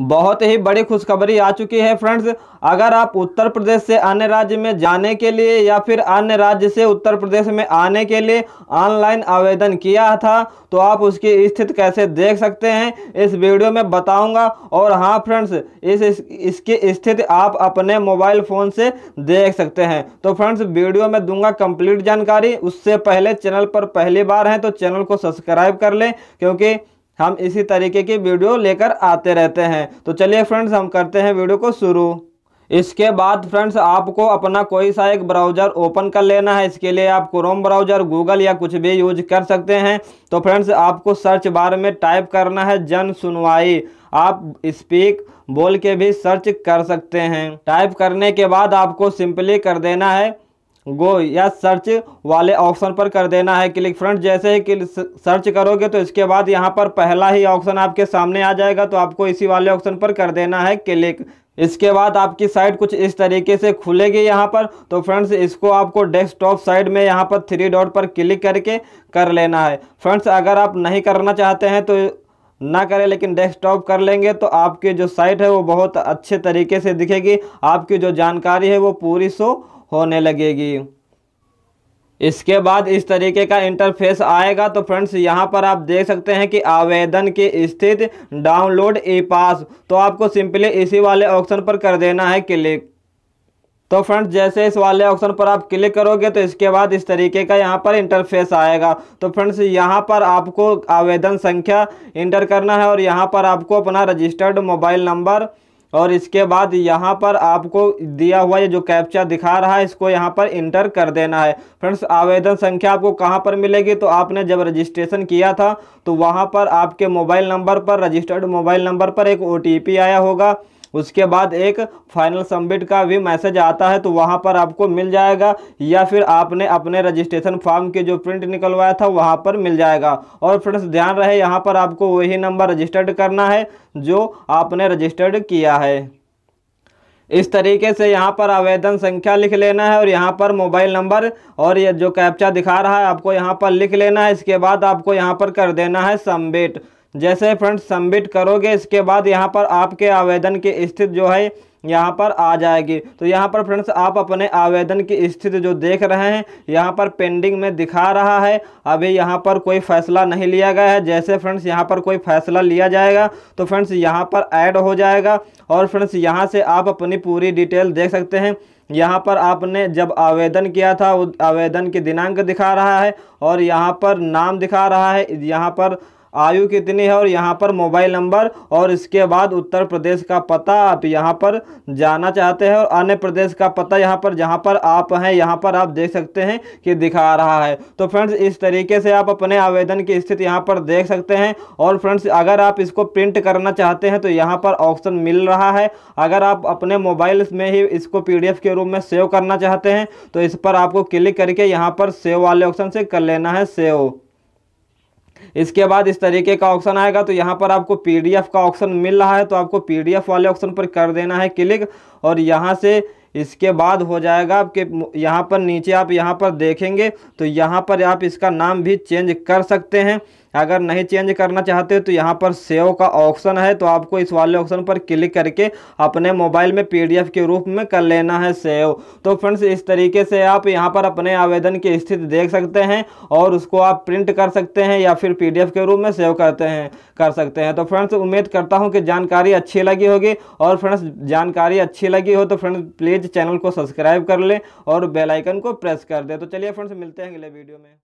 बहुत ही बड़ी खुशखबरी आ चुकी है फ्रेंड्स अगर आप उत्तर प्रदेश से अन्य राज्य में जाने के लिए या फिर अन्य राज्य से उत्तर प्रदेश में आने के लिए ऑनलाइन आवेदन किया था तो आप उसकी स्थिति कैसे देख सकते हैं इस वीडियो में बताऊंगा और हाँ फ्रेंड्स इस, इस इसकी स्थिति आप अपने मोबाइल फ़ोन से देख सकते हैं तो फ्रेंड्स वीडियो में दूंगा कंप्लीट जानकारी उससे पहले चैनल पर पहली बार हैं तो चैनल को सब्सक्राइब कर लें क्योंकि हम इसी तरीके की वीडियो लेकर आते रहते हैं तो चलिए फ्रेंड्स हम करते हैं वीडियो को शुरू इसके बाद फ्रेंड्स आपको अपना कोई सा एक ब्राउज़र ओपन कर लेना है इसके लिए आप क्रोम ब्राउज़र गूगल या कुछ भी यूज कर सकते हैं तो फ्रेंड्स आपको सर्च बार में टाइप करना है जन सुनवाई आप स्पीक बोल के भी सर्च कर सकते हैं टाइप करने के बाद आपको सिंपली कर देना है गो या सर्च वाले ऑप्शन पर कर देना है क्लिक फ्रंट जैसे ही क्लिक सर्च करोगे तो इसके बाद यहाँ पर पहला ही ऑप्शन आपके सामने आ जाएगा तो आपको इसी वाले ऑप्शन पर कर देना है क्लिक इसके बाद आपकी साइट कुछ इस तरीके से खुलेगी यहाँ पर तो फ्रेंड्स इसको आपको डेस्कटॉप साइड में यहाँ पर थ्री डॉट पर क्लिक करके कर लेना है फ्रेंड्स अगर आप नहीं करना चाहते हैं तो ना करें लेकिन डेस्कटॉप कर लेंगे तो आपकी जो साइट है वो बहुत अच्छे तरीके से दिखेगी आपकी जो जानकारी है वो पूरी सो होने लगेगी इसके बाद इस तरीके का इंटरफेस आएगा तो फ्रेंड्स यहाँ पर आप देख सकते हैं कि आवेदन की स्थिति डाउनलोड ई पास तो आपको सिंपली इसी वाले ऑप्शन पर कर देना है क्लिक तो फ्रेंड्स जैसे इस वाले ऑप्शन पर आप क्लिक करोगे तो इसके बाद इस तरीके का यहाँ पर इंटरफेस आएगा तो फ्रेंड्स यहाँ पर आपको आवेदन संख्या इंटर करना है और यहाँ पर आपको अपना रजिस्टर्ड मोबाइल नंबर और इसके बाद यहाँ पर आपको दिया हुआ ये जो कैप्चा दिखा रहा है इसको यहाँ पर इंटर कर देना है फ्रेंड्स आवेदन संख्या आपको कहाँ पर मिलेगी तो आपने जब रजिस्ट्रेशन किया था तो वहाँ पर आपके मोबाइल नंबर पर रजिस्टर्ड मोबाइल नंबर पर एक ओ आया होगा उसके बाद एक फाइनल सबमिट का भी मैसेज आता है तो वहाँ पर आपको मिल जाएगा या फिर आपने अपने रजिस्ट्रेशन फॉर्म के जो प्रिंट निकलवाया था वहाँ पर मिल जाएगा और फ्रेंड्स ध्यान रहे यहाँ पर आपको वही नंबर रजिस्टर्ड करना है जो आपने रजिस्टर्ड किया है इस तरीके से यहाँ पर आवेदन संख्या लिख लेना है और यहाँ पर मोबाइल नंबर और ये जो कैप्चा दिखा रहा है आपको यहाँ पर लिख लेना है इसके बाद आपको यहाँ पर कर देना है सबमिट जैसे फ्रेंड्स सबमिट करोगे इसके बाद यहाँ पर आपके आवेदन की स्थिति जो है यहाँ पर आ जाएगी तो यहाँ पर फ्रेंड्स आप अपने आवेदन की स्थिति जो देख रहे हैं यहाँ पर पेंडिंग में दिखा रहा है अभी यहाँ पर कोई फैसला नहीं लिया गया है जैसे फ्रेंड्स यहाँ पर कोई फैसला लिया जाएगा तो फ्रेंड्स यहाँ पर ऐड हो जाएगा और फ्रेंड्स यहाँ से आप अपनी पूरी डिटेल देख सकते हैं यहाँ पर आपने जब आवेदन किया था आवेदन की दिनांक दिखा रहा है और यहाँ पर नाम दिखा रहा है यहाँ पर आयु कितनी है और यहाँ पर मोबाइल नंबर और इसके बाद उत्तर प्रदेश का पता आप यहाँ पर जाना चाहते हैं और अन्य प्रदेश का पता यहाँ पर जहाँ पर आप हैं यहाँ पर आप देख सकते हैं कि दिखा रहा है तो फ्रेंड्स इस तरीके से आप अपने आवेदन की स्थिति यहाँ पर देख सकते हैं और फ्रेंड्स अगर आप इसको प्रिंट करना चाहते हैं तो यहाँ पर ऑप्शन मिल रहा है अगर आप अपने मोबाइल में ही इसको पी के रूप में सेव करना चाहते हैं तो इस पर आपको क्लिक करके यहाँ पर सेव वाले ऑप्शन से कर लेना है सेव इसके बाद इस तरीके का ऑप्शन आएगा तो यहाँ पर आपको पी का ऑप्शन मिल रहा है तो आपको पी वाले ऑप्शन पर कर देना है क्लिक और यहाँ से इसके बाद हो जाएगा आपके यहाँ पर नीचे आप यहाँ पर देखेंगे तो यहाँ पर आप इसका नाम भी चेंज कर सकते हैं अगर नहीं चेंज करना चाहते तो यहाँ पर सेव का ऑप्शन है तो आपको इस वाले ऑप्शन पर क्लिक करके अपने मोबाइल में पी के रूप में कर लेना है सेव तो फ्रेंड्स इस तरीके से आप यहाँ पर अपने आवेदन की स्थिति देख सकते हैं और उसको आप प्रिंट कर सकते हैं या फिर पी के रूप में सेव करते हैं कर सकते हैं तो फ्रेंड्स उम्मीद करता हूँ कि जानकारी अच्छी लगी होगी और फ्रेंड्स जानकारी अच्छी लगी हो तो फ्रेंड्स प्लीज़ चैनल को सब्सक्राइब कर लें और बेलाइकन को प्रेस कर दें तो चलिए फ्रेंड्स मिलते हैं अगले वीडियो में